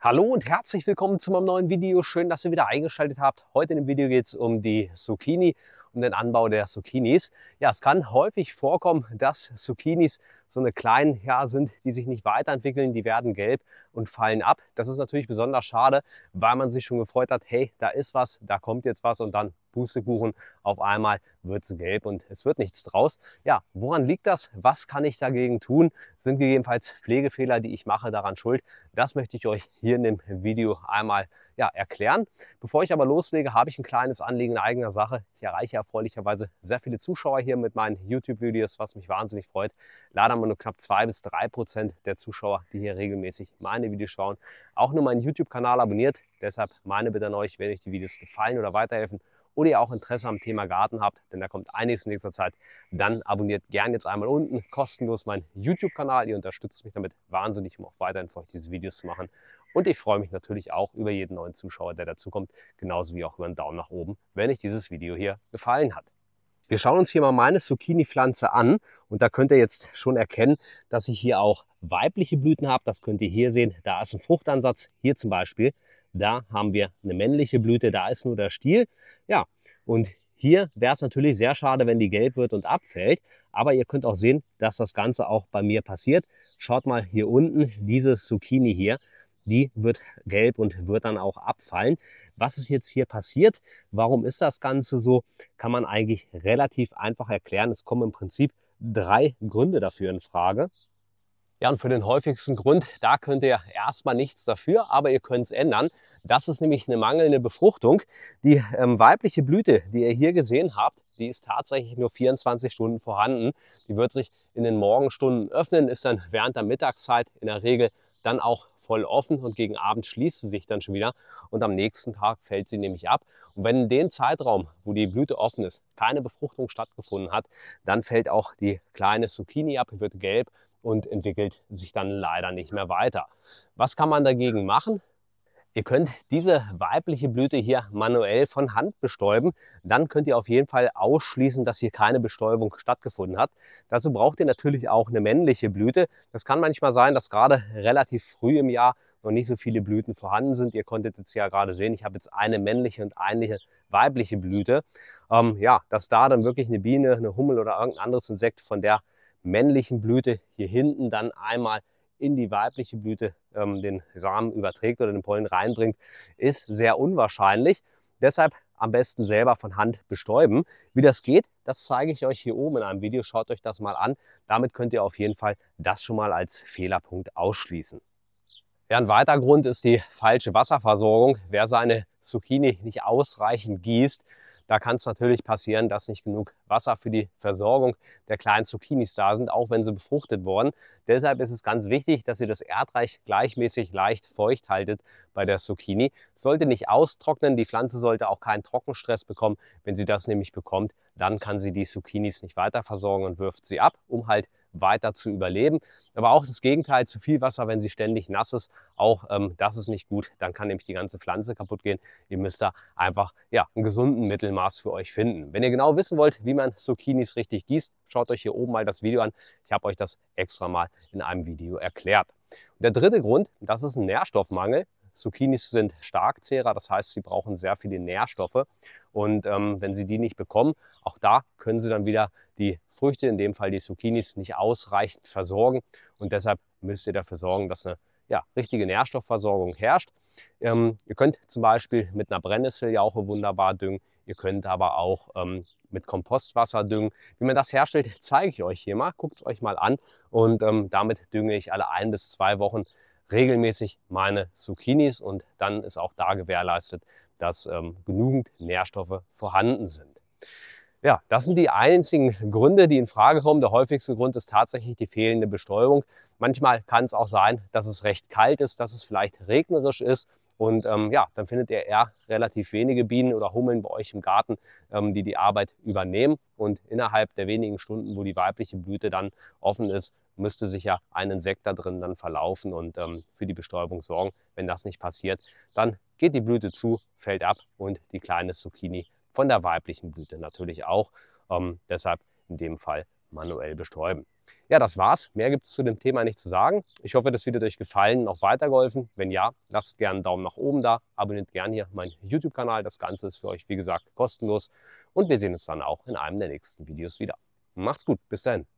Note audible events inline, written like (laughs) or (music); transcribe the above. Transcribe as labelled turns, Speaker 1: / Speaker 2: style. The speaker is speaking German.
Speaker 1: Hallo und herzlich willkommen zu meinem neuen Video. Schön, dass ihr wieder eingeschaltet habt. Heute in dem Video geht es um die Zucchini, um den Anbau der Zucchinis. Ja, es kann häufig vorkommen, dass Zucchinis so eine kleinen her ja, sind, die sich nicht weiterentwickeln, die werden gelb und fallen ab. Das ist natürlich besonders schade, weil man sich schon gefreut hat, hey, da ist was, da kommt jetzt was und dann Pustekuchen, auf einmal wird es gelb und es wird nichts draus. Ja, woran liegt das? Was kann ich dagegen tun? Sind gegebenenfalls Pflegefehler, die ich mache, daran schuld? Das möchte ich euch hier in dem Video einmal ja, erklären. Bevor ich aber loslege, habe ich ein kleines Anliegen in eigener Sache. Ich erreiche erfreulicherweise sehr viele Zuschauer hier mit meinen YouTube-Videos, was mich wahnsinnig freut. Leider haben wir nur knapp zwei bis drei Prozent der Zuschauer, die hier regelmäßig meine Videos schauen. Auch nur meinen YouTube-Kanal abonniert. Deshalb meine Bitte an euch, wenn euch die Videos gefallen oder weiterhelfen oder ihr auch Interesse am Thema Garten habt, denn da kommt einiges in nächster Zeit, dann abonniert gern jetzt einmal unten kostenlos meinen YouTube-Kanal. Ihr unterstützt mich damit wahnsinnig, um auch weiterhin für euch diese Videos zu machen. Und ich freue mich natürlich auch über jeden neuen Zuschauer, der dazukommt, genauso wie auch über einen Daumen nach oben, wenn euch dieses Video hier gefallen hat. Wir schauen uns hier mal meine Zucchini-Pflanze an und da könnt ihr jetzt schon erkennen, dass ich hier auch weibliche Blüten habe. Das könnt ihr hier sehen. Da ist ein Fruchtansatz, hier zum Beispiel. Da haben wir eine männliche Blüte, da ist nur der Stiel. Ja, und hier wäre es natürlich sehr schade, wenn die gelb wird und abfällt. Aber ihr könnt auch sehen, dass das Ganze auch bei mir passiert. Schaut mal hier unten, dieses Zucchini hier die wird gelb und wird dann auch abfallen. Was ist jetzt hier passiert? Warum ist das Ganze so? Kann man eigentlich relativ einfach erklären. Es kommen im Prinzip drei Gründe dafür in Frage. Ja, und für den häufigsten Grund, da könnt ihr erstmal nichts dafür, aber ihr könnt es ändern. Das ist nämlich eine mangelnde Befruchtung. Die ähm, weibliche Blüte, die ihr hier gesehen habt, die ist tatsächlich nur 24 Stunden vorhanden. Die wird sich in den Morgenstunden öffnen, ist dann während der Mittagszeit in der Regel dann auch voll offen und gegen Abend schließt sie sich dann schon wieder und am nächsten Tag fällt sie nämlich ab. Und wenn in dem Zeitraum, wo die Blüte offen ist, keine Befruchtung stattgefunden hat, dann fällt auch die kleine Zucchini ab, wird gelb und entwickelt sich dann leider nicht mehr weiter. Was kann man dagegen machen? Ihr könnt diese weibliche Blüte hier manuell von Hand bestäuben. Dann könnt ihr auf jeden Fall ausschließen, dass hier keine Bestäubung stattgefunden hat. Dazu braucht ihr natürlich auch eine männliche Blüte. Das kann manchmal sein, dass gerade relativ früh im Jahr noch nicht so viele Blüten vorhanden sind. Ihr konntet jetzt ja gerade sehen, ich habe jetzt eine männliche und eine weibliche Blüte. Ähm, ja, dass da dann wirklich eine Biene, eine Hummel oder irgendein anderes Insekt von der männlichen Blüte hier hinten dann einmal in die weibliche Blüte ähm, den Samen überträgt oder den Pollen reinbringt, ist sehr unwahrscheinlich. Deshalb am besten selber von Hand bestäuben. Wie das geht, das zeige ich euch hier oben in einem Video. Schaut euch das mal an. Damit könnt ihr auf jeden Fall das schon mal als Fehlerpunkt ausschließen. Ja, ein weiterer Grund ist die falsche Wasserversorgung. Wer seine Zucchini nicht ausreichend gießt, da kann es natürlich passieren, dass nicht genug Wasser für die Versorgung der kleinen Zucchinis da sind, auch wenn sie befruchtet wurden. Deshalb ist es ganz wichtig, dass ihr das Erdreich gleichmäßig leicht feucht haltet bei der Zucchini. Es sollte nicht austrocknen, die Pflanze sollte auch keinen Trockenstress bekommen. Wenn sie das nämlich bekommt, dann kann sie die Zucchinis nicht weiter versorgen und wirft sie ab, um halt weiter zu überleben. Aber auch das Gegenteil, zu viel Wasser, wenn sie ständig nass ist, auch ähm, das ist nicht gut. Dann kann nämlich die ganze Pflanze kaputt gehen. Ihr müsst da einfach ja, einen gesunden Mittelmaß für euch finden. Wenn ihr genau wissen wollt, wie man Zucchinis richtig gießt, schaut euch hier oben mal das Video an. Ich habe euch das extra mal in einem Video erklärt. Und der dritte Grund, das ist ein Nährstoffmangel. Zucchinis sind Starkzehrer, das heißt, sie brauchen sehr viele Nährstoffe. Und ähm, wenn sie die nicht bekommen, auch da können sie dann wieder die Früchte, in dem Fall die Zucchinis, nicht ausreichend versorgen. Und deshalb müsst ihr dafür sorgen, dass eine ja, richtige Nährstoffversorgung herrscht. Ähm, ihr könnt zum Beispiel mit einer Brennnesseljauche wunderbar düngen. Ihr könnt aber auch ähm, mit Kompostwasser düngen. Wie man das herstellt, (laughs) zeige ich euch hier mal. Guckt es euch mal an. Und ähm, damit dünge ich alle ein bis zwei Wochen regelmäßig meine Zucchinis und dann ist auch da gewährleistet, dass ähm, genügend Nährstoffe vorhanden sind. Ja, das sind die einzigen Gründe, die in Frage kommen. Der häufigste Grund ist tatsächlich die fehlende Bestäubung. Manchmal kann es auch sein, dass es recht kalt ist, dass es vielleicht regnerisch ist. Und ähm, ja, dann findet ihr eher relativ wenige Bienen oder Hummeln bei euch im Garten, ähm, die die Arbeit übernehmen. Und innerhalb der wenigen Stunden, wo die weibliche Blüte dann offen ist, müsste sich ja ein Insekt da drin dann verlaufen und ähm, für die Bestäubung sorgen. Wenn das nicht passiert, dann geht die Blüte zu, fällt ab und die kleine Zucchini von der weiblichen Blüte natürlich auch. Ähm, deshalb in dem Fall manuell bestäuben. Ja, das war's. Mehr gibt es zu dem Thema nicht zu sagen. Ich hoffe, das Video hat euch gefallen und auch weitergeholfen. Wenn ja, lasst gerne einen Daumen nach oben da, abonniert gerne hier meinen YouTube-Kanal. Das Ganze ist für euch, wie gesagt, kostenlos und wir sehen uns dann auch in einem der nächsten Videos wieder. Macht's gut, bis dahin.